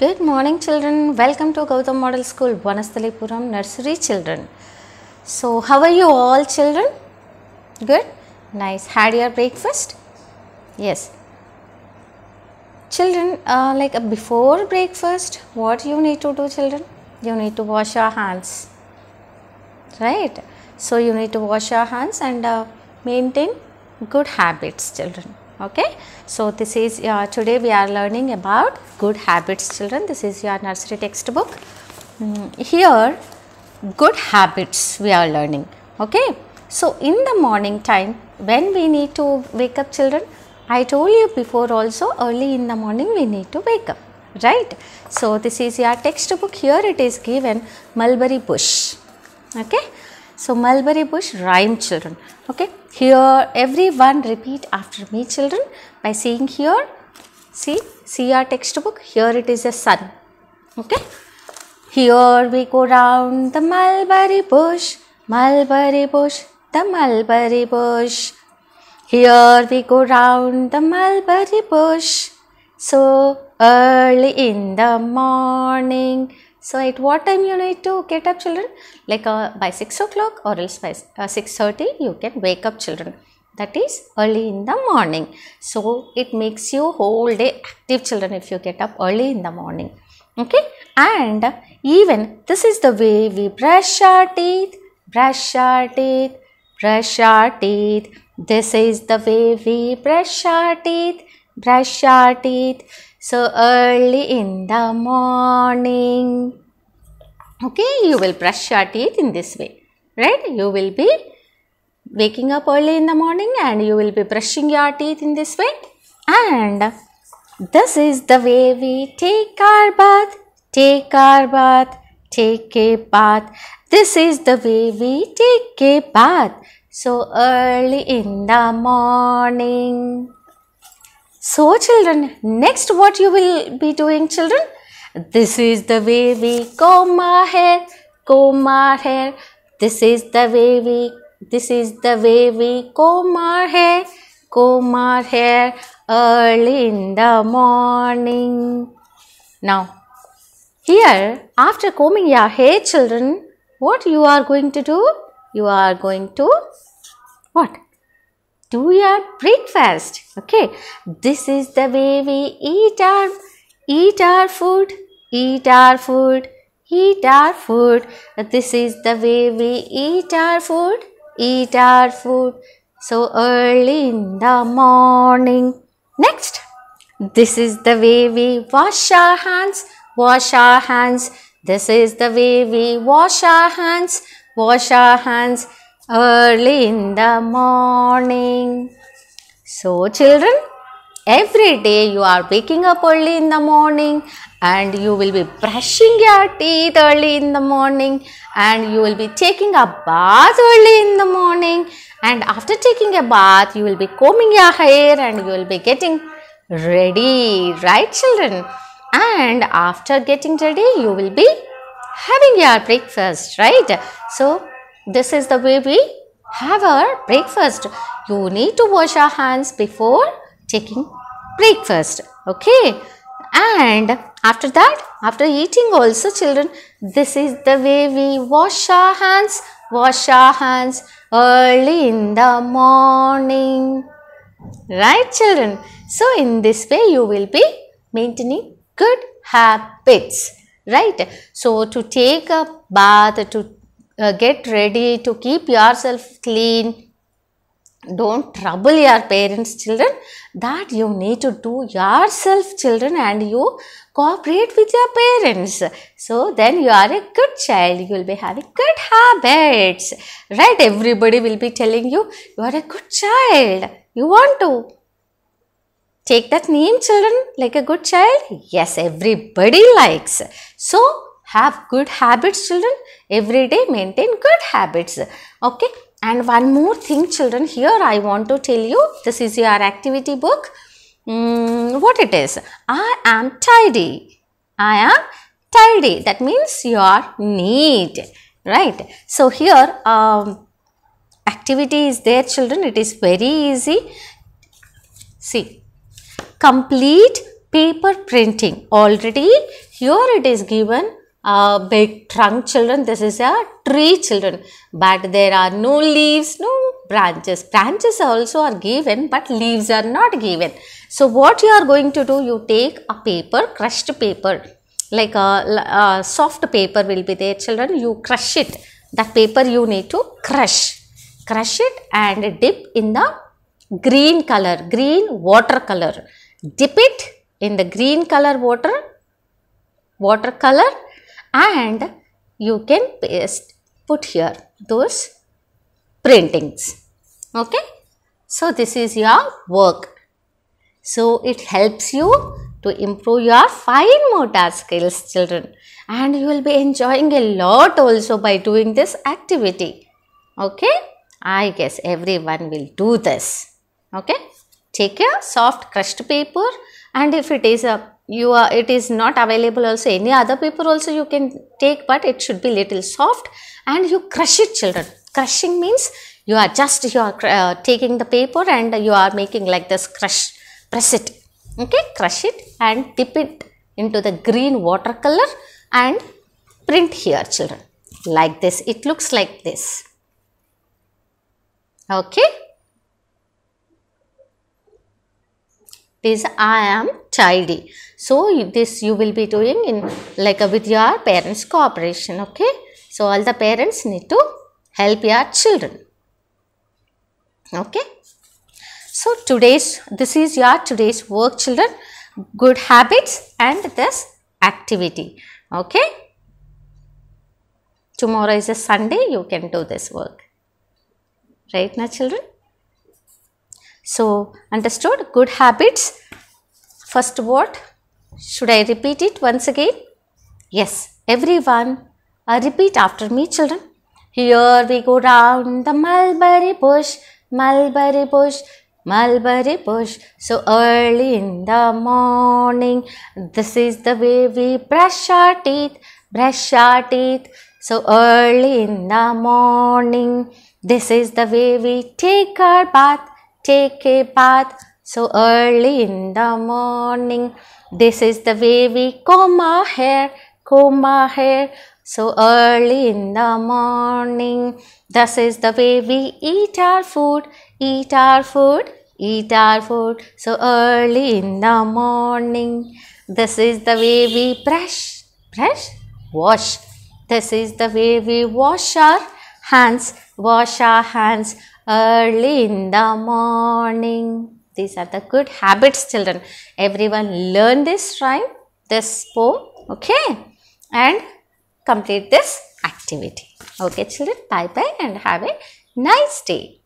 Good morning children. Welcome to Gautam Model School, Vanastalipuram Nursery Children. So how are you all children? Good? Nice. Had your breakfast? Yes. Children, uh, like uh, before breakfast, what you need to do children? You need to wash your hands. Right? So you need to wash your hands and uh, maintain good habits children okay so this is uh, today we are learning about good habits children this is your nursery textbook mm, here good habits we are learning okay so in the morning time when we need to wake up children i told you before also early in the morning we need to wake up right so this is your textbook here it is given mulberry bush okay so mulberry bush rhyme children. Okay. Here everyone repeat after me children by saying here. See, see our textbook. Here it is a sun. Okay. Here we go round the mulberry bush, mulberry bush, the mulberry bush. Here we go round the mulberry bush. So early in the morning. So at what time you need to get up children? Like uh, by 6 o'clock or else by uh, 6.30 you can wake up children. That is early in the morning. So it makes you whole day active children if you get up early in the morning. Okay. And even this is the way we brush our teeth, brush our teeth, brush our teeth. This is the way we brush our teeth brush our teeth so early in the morning. Okay, you will brush your teeth in this way, right? You will be waking up early in the morning and you will be brushing your teeth in this way. And this is the way we take our bath, take our bath, take a bath. This is the way we take a bath so early in the morning. So children, next what you will be doing children? This is the way we comb our hair, comb our hair. This is the way we, this is the way we comb our hair, comb our hair early in the morning. Now, here after combing your hair children, what you are going to do? You are going to what? do your breakfast okay this is the way we eat our eat our food eat our food eat our food this is the way we eat our food eat our food so early in the morning next this is the way we wash our hands wash our hands this is the way we wash our hands wash our hands early in the morning. So, children, every day you are waking up early in the morning and you will be brushing your teeth early in the morning and you will be taking a bath early in the morning and after taking a bath you will be combing your hair and you will be getting ready right children and after getting ready you will be having your breakfast right so this is the way we have our breakfast. You need to wash our hands before taking breakfast. Okay. And after that, after eating also children, this is the way we wash our hands. Wash our hands early in the morning. Right children? So in this way you will be maintaining good habits. Right? So to take a bath, to uh, get ready to keep yourself clean don't trouble your parents children that you need to do yourself children and you cooperate with your parents so then you are a good child you will be having good habits right everybody will be telling you you are a good child you want to take that name children like a good child yes everybody likes so have good habits children every day maintain good habits okay and one more thing children here i want to tell you this is your activity book mm, what it is i am tidy i am tidy that means you are neat right so here um, activity is there children it is very easy see complete paper printing already here it is given uh, big trunk children. This is a tree children. But there are no leaves, no branches. Branches also are given but leaves are not given. So what you are going to do, you take a paper, crushed paper, like a, a soft paper will be there children. You crush it. That paper you need to crush. Crush it and dip in the green color, green watercolor. Dip it in the green color water, watercolor and you can paste put here those printings okay so this is your work so it helps you to improve your fine motor skills children and you will be enjoying a lot also by doing this activity okay i guess everyone will do this okay take a soft crushed paper and if it is a you are it is not available also any other paper also you can take but it should be little soft and you crush it children crushing means you are just you are uh, taking the paper and you are making like this crush press it okay crush it and dip it into the green watercolor and print here children like this it looks like this okay is I am childy. So this you will be doing in like with your parents cooperation. Okay. So all the parents need to help your children. Okay. So today's this is your today's work children good habits and this activity. Okay. Tomorrow is a Sunday you can do this work. Right now children. So, understood good habits. First what? Should I repeat it once again? Yes, everyone. Uh, repeat after me children. Here we go round the mulberry bush, mulberry bush, mulberry bush. So early in the morning, this is the way we brush our teeth, brush our teeth. So early in the morning, this is the way we take our bath, take a bath so early in the morning. This is the way we comb our hair, comb our hair so early in the morning. This is the way we eat our food, eat our food, eat our food so early in the morning. This is the way we brush, brush, wash. This is the way we wash our hands, wash our hands early in the morning. These are the good habits children. Everyone learn this rhyme, this poem, okay? And complete this activity. Okay children, bye bye and have a nice day.